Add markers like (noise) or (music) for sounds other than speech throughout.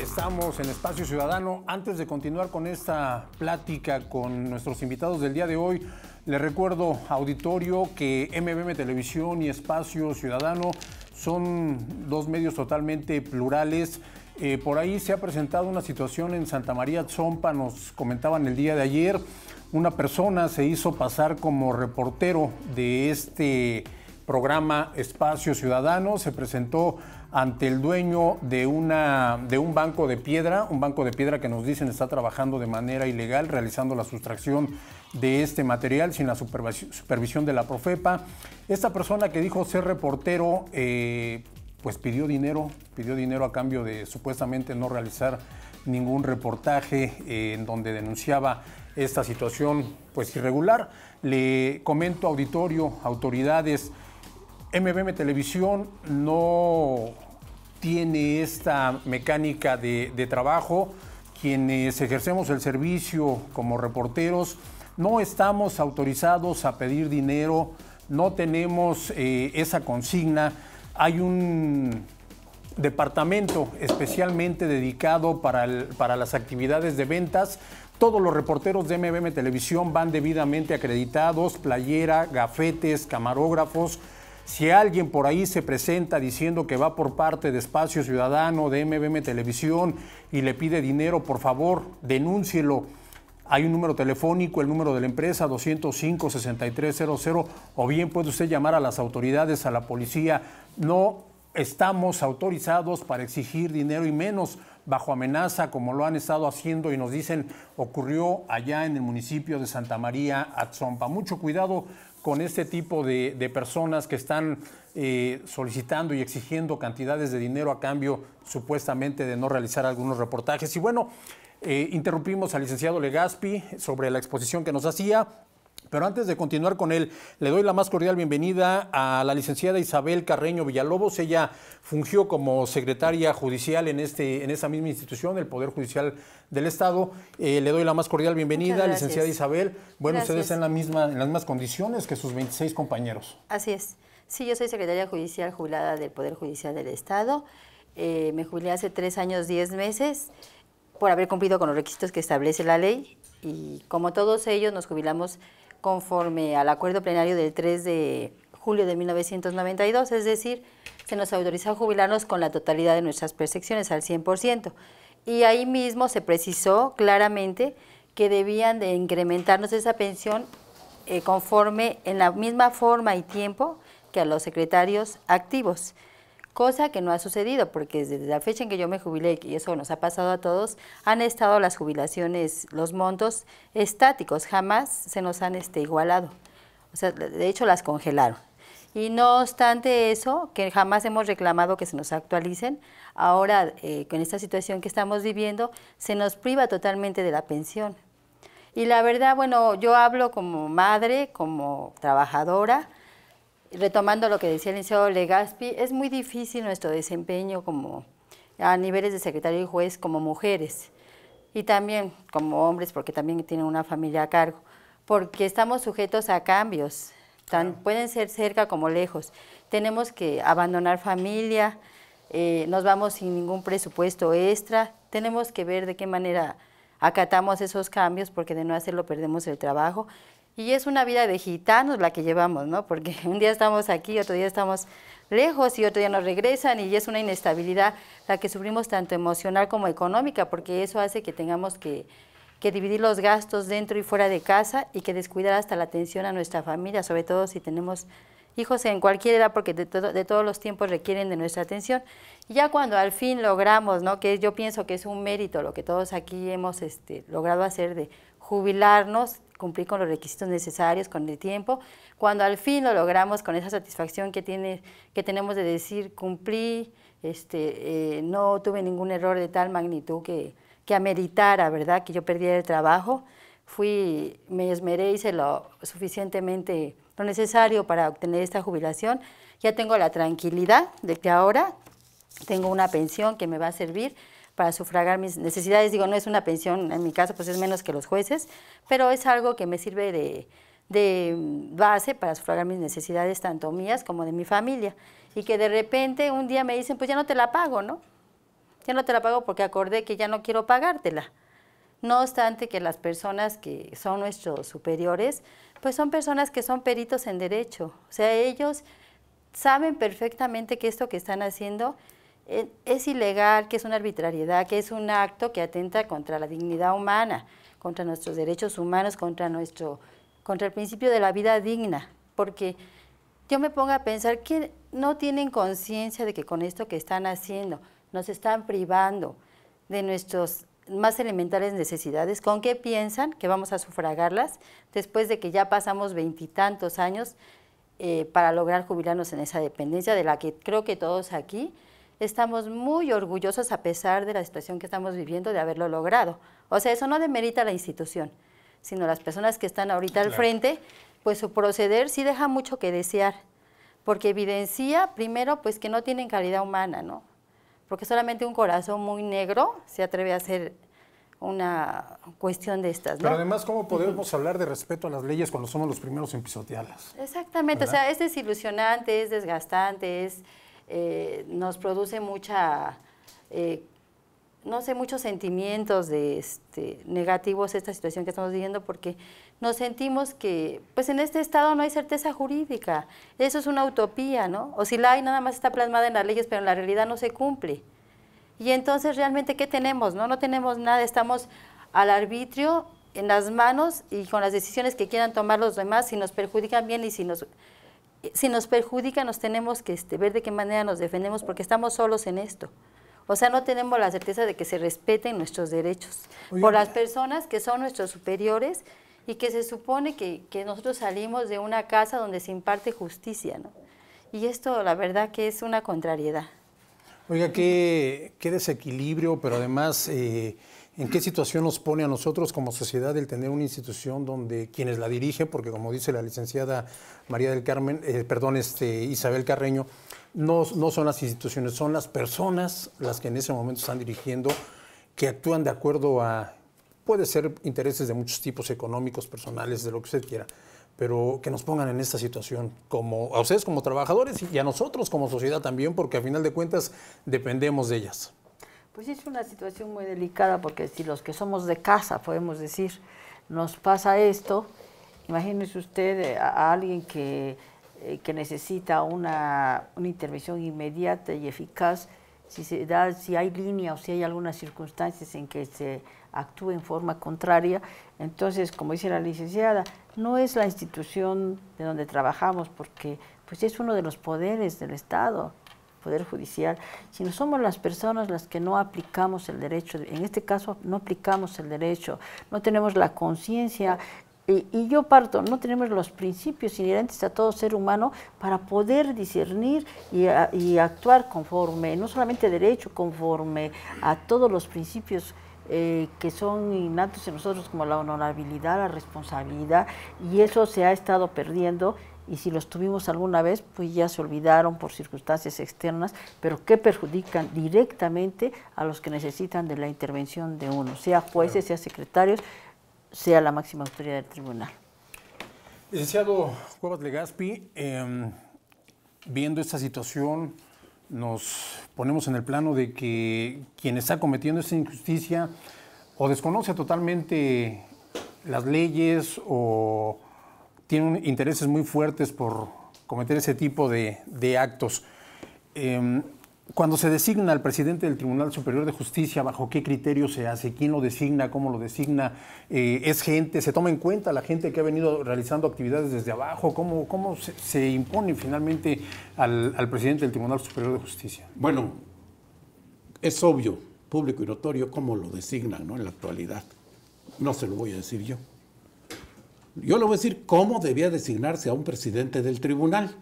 estamos en Espacio Ciudadano. Antes de continuar con esta plática con nuestros invitados del día de hoy, les recuerdo, auditorio, que MBM Televisión y Espacio Ciudadano son dos medios totalmente plurales. Eh, por ahí se ha presentado una situación en Santa María Zompa, nos comentaban el día de ayer. Una persona se hizo pasar como reportero de este programa Espacio Ciudadano, se presentó ante el dueño de, una, de un banco de piedra, un banco de piedra que nos dicen está trabajando de manera ilegal, realizando la sustracción de este material sin la supervisión de la Profepa. Esta persona que dijo ser reportero, eh, pues pidió dinero, pidió dinero a cambio de supuestamente no realizar ningún reportaje eh, en donde denunciaba esta situación pues irregular. Le comento auditorio, autoridades, MBM Televisión no tiene esta mecánica de, trabajo. Quienes ejercemos el servicio como reporteros no estamos autorizados a pedir dinero, no tenemos eh, esa consigna. Hay un departamento especialmente dedicado para, para, las actividades de ventas. Todos los reporteros de MBM Televisión van debidamente acreditados, playera, gafetes, camarógrafos, si alguien por ahí se presenta diciendo que va por parte de Espacio Ciudadano, de MBM Televisión y le pide dinero, por favor, denúncielo. Hay un número telefónico, el número de la empresa 205-6300 o bien puede usted llamar a las autoridades, a la policía. No estamos autorizados para exigir dinero y menos bajo amenaza como lo han estado haciendo y nos dicen ocurrió allá en el municipio de Santa María, Atzompa. Mucho cuidado con este tipo de, personas que están eh, solicitando y exigiendo cantidades de dinero a cambio supuestamente de no realizar algunos reportajes. Y bueno, eh, interrumpimos al licenciado Legaspi sobre la exposición que nos hacía. Pero antes de continuar con él, le doy la más cordial bienvenida a la licenciada Isabel Carreño Villalobos. Ella fungió como secretaria judicial en, este, en esa misma institución, el Poder Judicial del Estado. Eh, le doy la más cordial bienvenida, licenciada Isabel. Bueno, ustedes en, la misma, en las mismas condiciones que sus 26 compañeros. Así es. Sí, yo soy secretaria judicial jubilada del Poder Judicial del Estado. Eh, me jubilé hace tres años, diez meses, por haber cumplido con los requisitos que establece la ley. Y como todos ellos, nos jubilamos conforme al acuerdo plenario del 3 de julio de 1992, es decir, se nos autorizó a jubilarnos con la totalidad de nuestras percepciones al 100%. Y ahí mismo se precisó claramente que debían de incrementarnos esa pensión eh, conforme en la misma forma y tiempo que a los secretarios activos cosa que no ha sucedido, porque desde la fecha en que yo me jubilé, y eso nos ha pasado a todos, han estado las jubilaciones, los montos estáticos, jamás se nos han este, igualado. O sea, de hecho las congelaron. Y no obstante eso, que jamás hemos reclamado que se nos actualicen, ahora eh, con esta situación que estamos viviendo, se nos priva totalmente de la pensión. Y la verdad, bueno, yo hablo como madre, como trabajadora, retomando lo que decía el licenciado Legaspi, es muy difícil nuestro desempeño como a niveles de secretario y juez como mujeres y también como hombres porque también tienen una familia a cargo, porque estamos sujetos a cambios, tan, pueden ser cerca como lejos. Tenemos que abandonar familia, eh, nos vamos sin ningún presupuesto extra, tenemos que ver de qué manera acatamos esos cambios porque de no hacerlo perdemos el trabajo y es una vida de gitanos la que llevamos, ¿no? Porque (laughs) un día estamos aquí, otro día estamos lejos y otro día nos regresan y es una inestabilidad la que sufrimos tanto emocional como económica, porque eso hace que tengamos que, dividir los gastos dentro y fuera de casa y que descuidar hasta la atención a nuestra familia, sobre todo si tenemos hijos en cualquier edad, porque de, de todos los tiempos requieren de nuestra atención. Y ya cuando al fin logramos, ¿no? que yo pienso que es un mérito lo que todos aquí hemos este, logrado hacer de jubilarnos cumplir con los requisitos necesarios, con el tiempo. Cuando al fin lo logramos con esa satisfacción que, tiene, que tenemos de decir cumplí, este, eh, no tuve ningún error de tal magnitud que, que ameritara, ¿verdad?, que yo perdiera el trabajo, fui, me esmeré, hice lo suficientemente, lo necesario para obtener esta jubilación. Ya tengo la tranquilidad de que ahora tengo una pensión que me va a servir para sufragar mis necesidades. Digo, no es una pensión, en mi caso, pues es menos que los jueces, pero es algo que me sirve de, base para sufragar mis necesidades, tanto mías como de mi familia. Y que de repente un día me dicen, pues ya no te la pago, ¿no? Ya no te la pago porque acordé que ya no quiero pagártela. No obstante que las personas que son nuestros superiores, pues son personas que son peritos en derecho. O sea, ellos saben perfectamente que esto que están haciendo eh, es ilegal, que es una arbitrariedad, que es un acto que atenta contra la dignidad humana, contra nuestros derechos humanos, contra nuestro, contra el principio de la vida digna, porque yo me pongo a pensar que no tienen conciencia de que con esto que están haciendo nos están privando de nuestras más elementales necesidades, ¿con qué piensan que vamos a sufragarlas después de que ya pasamos veintitantos años eh, para lograr jubilarnos en esa dependencia de la que creo que todos aquí estamos muy orgullosos a pesar de la situación que estamos viviendo de haberlo logrado. O sea, eso no demerita la institución, sino las personas que están ahorita al frente, pues su proceder sí deja mucho que desear, porque evidencia primero pues que no tienen calidad humana, ¿no? Porque solamente un corazón muy negro se atreve a hacer una cuestión de estas. ¿no? Pero además, ¿cómo podemos hablar de respeto a las leyes cuando somos los primeros en pisotearlas? Exactamente, o sea, es desilusionante, es desgastante, es eh, nos produce mucha, eh, no sé, muchos sentimientos de, este, negativos esta situación que estamos viviendo porque nos sentimos que, pues en este estado no hay certeza jurídica, eso es una utopía, ¿no? O si la hay, nada más está plasmada en las leyes, pero en la realidad no se cumple. Y entonces realmente, ¿qué tenemos? No, no tenemos nada, estamos al arbitrio en las manos y con las decisiones que quieran tomar los demás, si nos perjudican bien y si nos si nos perjudica, nos tenemos que este, ver de qué manera nos defendemos, porque estamos solos en esto. O sea, no tenemos la certeza de que se respeten nuestros derechos por las personas que son nuestros superiores y que se supone que, nosotros salimos de una casa donde se imparte justicia, ¿no? Y esto, la verdad, que es una contrariedad. Oiga, qué, desequilibrio, pero además... Eh, ¿En qué situación nos pone a nosotros como sociedad el tener una institución donde quienes la dirigen, porque como dice la licenciada María del Carmen, eh, perdón, este, Isabel Carreño, no, no son las instituciones, son las personas las que en ese momento están dirigiendo, que actúan de acuerdo a, puede ser intereses de muchos tipos, económicos, personales, de lo que usted quiera, pero que nos pongan en esta situación, como a ustedes como trabajadores y a nosotros como sociedad también, porque a final de cuentas dependemos de ellas. Pues es una situación muy delicada porque si los que somos de casa, podemos decir, nos pasa esto, imagínese usted eh, a, alguien eh, que, necesita una, una, intervención inmediata y eficaz, si, se da, si hay línea o si hay algunas circunstancias en que se actúe en forma contraria, entonces, como dice la licenciada, no es la institución de donde trabajamos porque pues es uno de los poderes del Estado Poder Judicial, sino somos las personas las que no aplicamos el derecho, en este caso no aplicamos el derecho, no tenemos la conciencia y, yo parto, no tenemos los principios inherentes a todo ser humano para poder discernir y, actuar conforme, no solamente derecho, conforme a todos los principios eh, que son innatos en nosotros, como la honorabilidad, la responsabilidad, y eso se ha estado perdiendo y si los tuvimos alguna vez, pues ya se olvidaron por circunstancias externas, pero que perjudican directamente a los que necesitan de la intervención de uno, sea jueces, sea secretarios, sea la máxima autoridad del tribunal. Licenciado Cuevas Legaspi, em, viendo esta situación, nos ponemos en el plano de que quien está cometiendo esta injusticia o desconoce totalmente las leyes o tienen intereses muy fuertes por cometer ese tipo de, actos. Em, cuando se designa al presidente del Tribunal Superior de Justicia, ¿bajo qué criterio se hace? ¿Quién lo designa? ¿Cómo lo designa? Eh, ¿Es gente? ¿Se toma en cuenta la gente que ha venido realizando actividades desde abajo? ¿Cómo, se, impone finalmente al, presidente del Tribunal Superior de Justicia? Bueno, es obvio, público y notorio, cómo lo designan en la actualidad. No se lo voy a decir yo. Yo le voy a decir cómo debía designarse a un presidente del tribunal.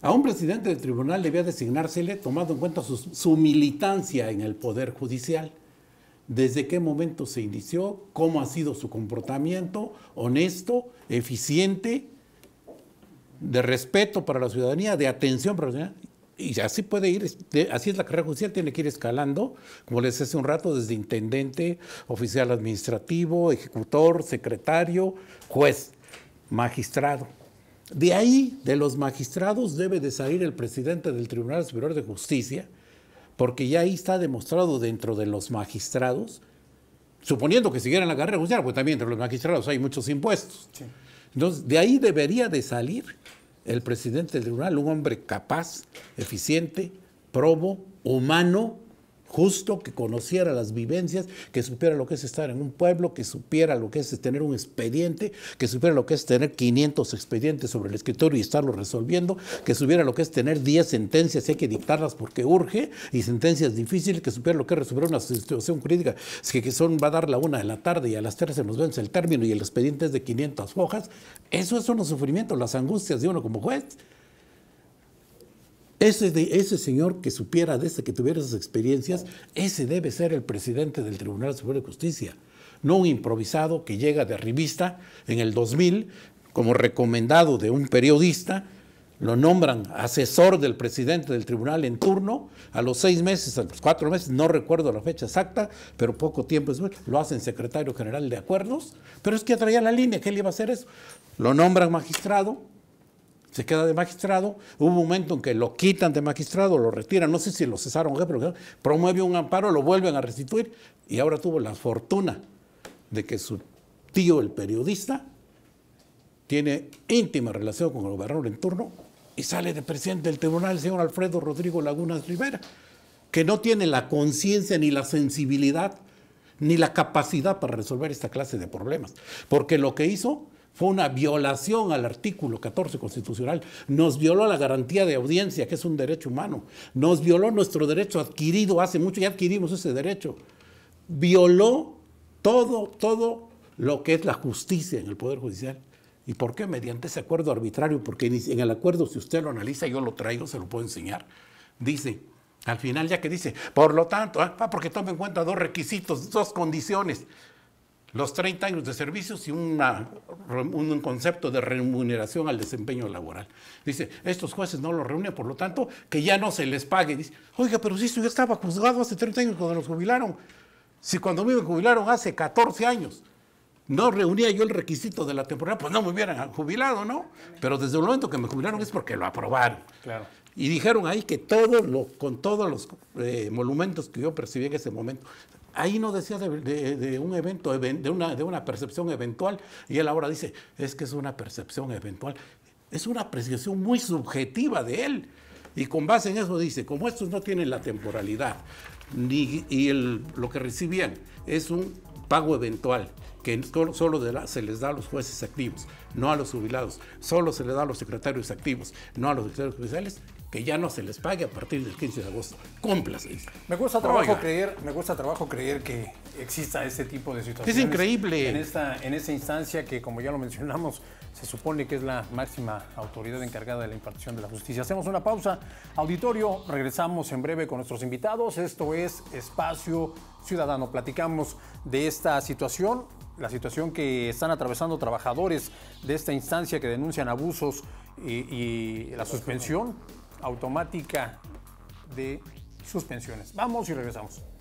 A un presidente del tribunal debía designársele tomando en cuenta su, su, militancia en el Poder Judicial. Desde qué momento se inició, cómo ha sido su comportamiento, honesto, eficiente, de respeto para la ciudadanía, de atención para la ciudadanía y así puede ir, así es la carrera judicial, tiene que ir escalando, como les hace un rato, desde intendente, oficial administrativo, ejecutor, secretario, juez, magistrado. De ahí, de los magistrados, debe de salir el presidente del Tribunal Superior de Justicia, porque ya ahí está demostrado dentro de los magistrados, suponiendo que siguieran la carrera judicial, porque también entre los magistrados hay muchos impuestos. Entonces, de ahí debería de salir el presidente del tribunal, un hombre capaz, eficiente, probo, humano, justo que conociera las vivencias, que supiera lo que es estar en un pueblo, que supiera lo que es tener un expediente, que supiera lo que es tener 500 expedientes sobre el escritorio y estarlo resolviendo, que supiera lo que es tener 10 sentencias y hay que dictarlas porque urge, y sentencias difíciles, que supiera lo que es resolver una situación jurídica, que, que son, va a dar la una de la tarde y a las tres se nos vence el término y el expediente es de 500 hojas. Eso son los sufrimientos, las angustias de uno como juez. Ese, ese señor que supiera de ese, que tuviera esas experiencias, ese debe ser el presidente del Tribunal Superior de Justicia, no un improvisado que llega de revista en el 2000 como recomendado de un periodista, lo nombran asesor del presidente del tribunal en turno, a los seis meses, a los cuatro meses, no recuerdo la fecha exacta, pero poco tiempo después, lo hacen secretario general de acuerdos, pero es que traía la línea, ¿qué le iba a hacer eso? Lo nombran magistrado, se queda de magistrado. Hubo un momento en que lo quitan de magistrado, lo retiran, no sé si lo cesaron o qué, pero promueve un amparo, lo vuelven a restituir y ahora tuvo la fortuna de que su tío, el periodista, tiene íntima relación con el gobernador en turno y sale de presidente del tribunal el señor Alfredo Rodrigo Lagunas Rivera, que no tiene la conciencia ni la sensibilidad ni la capacidad para resolver esta clase de problemas, porque lo que hizo fue una violación al artículo 14 constitucional. Nos violó la garantía de audiencia, que es un derecho humano. Nos violó nuestro derecho adquirido hace mucho, ya adquirimos ese derecho. Violó todo, todo lo que es la justicia en el Poder Judicial. ¿Y por qué? Mediante ese acuerdo arbitrario, porque en el acuerdo, si usted lo analiza, yo lo traigo, se lo puedo enseñar. Dice, al final ya que dice, por lo tanto, ah, ah, porque toma en cuenta dos requisitos, dos condiciones los 30 años de servicios y un concepto de remuneración al desempeño laboral. Dice, estos jueces no lo reúnen, por lo tanto, que ya no se les pague. Dice, oiga, pero si yo estaba juzgado hace 30 años cuando los jubilaron, si cuando me jubilaron hace 14 años no reunía yo el requisito de la temporada, pues no me hubieran jubilado, ¿no? Pero desde el momento que me jubilaron es porque lo aprobaron. Claro. Y dijeron ahí que todo lo, con todos los eh, monumentos que yo percibí en ese momento, Ahí no decía de, un evento, de una, de una percepción eventual, y él ahora dice, es que es una percepción eventual. Es una apreciación muy subjetiva de él. Y con base en eso dice, como estos no tienen la temporalidad, ni, y el, lo que recibían es un pago eventual, que solo, se les da a los jueces activos, no a los jubilados, solo se les da a los secretarios activos, no a los secretarios judiciales, que ya no se les pague a partir del 15 de agosto. ¡Cómplase Me gusta trabajo creer, me cuesta trabajo creer que exista este tipo de situaciones. Es increíble. En esta, en instancia que, como ya lo mencionamos, se supone que es la máxima autoridad encargada de la impartición de la justicia. Hacemos una pausa. Auditorio, regresamos en breve con nuestros invitados. Esto es Espacio Ciudadano. Platicamos de esta situación, la situación que están atravesando trabajadores de esta instancia que denuncian abusos y la suspensión automática de suspensiones. Vamos y regresamos.